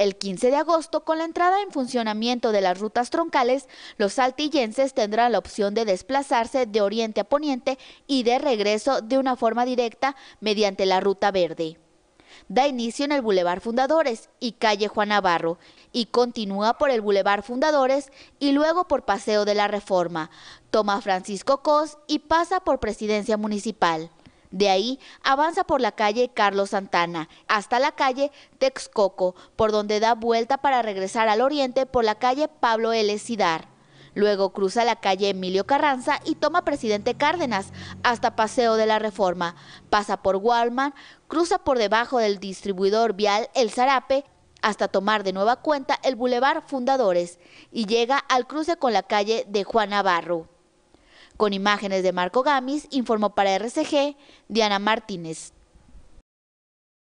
el 15 de agosto, con la entrada en funcionamiento de las rutas troncales, los saltillenses tendrán la opción de desplazarse de oriente a poniente y de regreso de una forma directa mediante la ruta verde. Da inicio en el Boulevard Fundadores y calle Juan Navarro y continúa por el Boulevard Fundadores y luego por Paseo de la Reforma. Toma Francisco Cos y pasa por Presidencia Municipal. De ahí avanza por la calle Carlos Santana hasta la calle Texcoco, por donde da vuelta para regresar al oriente por la calle Pablo L. Cidar. Luego cruza la calle Emilio Carranza y toma Presidente Cárdenas hasta Paseo de la Reforma. Pasa por Walman, cruza por debajo del distribuidor vial El Zarape hasta tomar de nueva cuenta el Boulevard Fundadores y llega al cruce con la calle de Juan Navarro. Con imágenes de Marco Gamis, informó para RCG Diana Martínez.